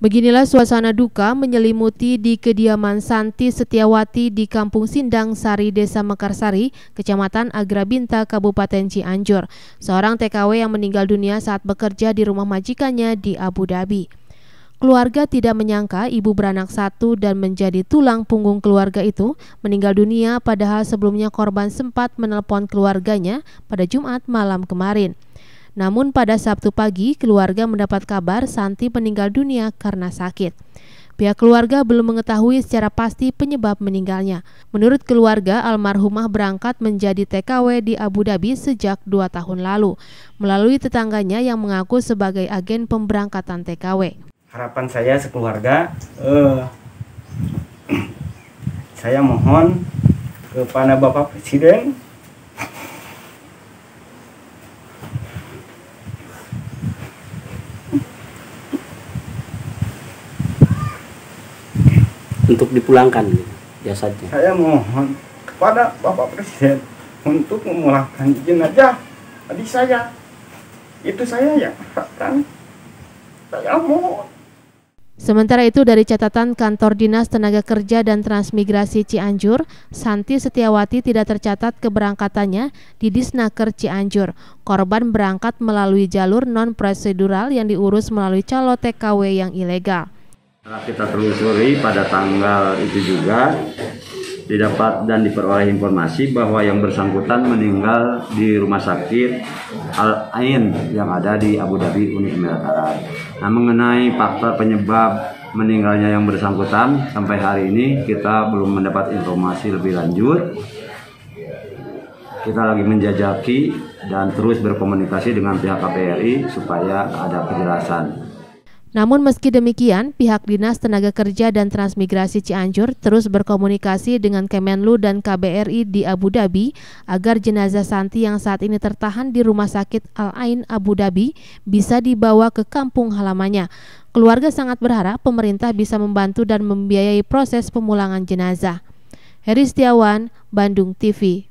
Beginilah suasana duka menyelimuti di kediaman Santi Setiawati di Kampung Sindang Sari Desa Mekarsari, Kecamatan Agrabinta, Kabupaten Cianjur. Seorang TKW yang meninggal dunia saat bekerja di rumah majikannya di Abu Dhabi. Keluarga tidak menyangka ibu beranak satu dan menjadi tulang punggung keluarga itu meninggal dunia padahal sebelumnya korban sempat menelpon keluarganya pada Jumat malam kemarin. Namun pada Sabtu pagi, keluarga mendapat kabar Santi meninggal dunia karena sakit. Pihak keluarga belum mengetahui secara pasti penyebab meninggalnya. Menurut keluarga, almarhumah berangkat menjadi TKW di Abu Dhabi sejak dua tahun lalu, melalui tetangganya yang mengaku sebagai agen pemberangkatan TKW. Harapan saya sekeluarga, eh, saya mohon kepada Bapak Presiden untuk dipulangkan gitu, jasadnya. Saya mohon kepada Bapak Presiden untuk memulangkan jenazah adik saya. Itu saya yang harapkan. Saya mohon. Sementara itu dari catatan Kantor Dinas Tenaga Kerja dan Transmigrasi Cianjur, Santi Setiawati tidak tercatat keberangkatannya di Disnaker Cianjur. Korban berangkat melalui jalur non prosedural yang diurus melalui calo TKW yang ilegal. Setelah kita telusuri pada tanggal itu juga didapat dan diperoleh informasi bahwa yang bersangkutan meninggal di rumah sakit Al Ain yang ada di Abu Dhabi Uni Emirat Arab. Nah, mengenai fakta penyebab meninggalnya yang bersangkutan sampai hari ini kita belum mendapat informasi lebih lanjut. Kita lagi menjajaki dan terus berkomunikasi dengan pihak KPRI supaya ada kejelasan. Namun meski demikian, pihak Dinas Tenaga Kerja dan Transmigrasi Cianjur terus berkomunikasi dengan Kemenlu dan KBRI di Abu Dhabi agar jenazah Santi yang saat ini tertahan di Rumah Sakit Al Ain Abu Dhabi bisa dibawa ke kampung halamannya. Keluarga sangat berharap pemerintah bisa membantu dan membiayai proses pemulangan jenazah. Heri Setiawan, Bandung TV.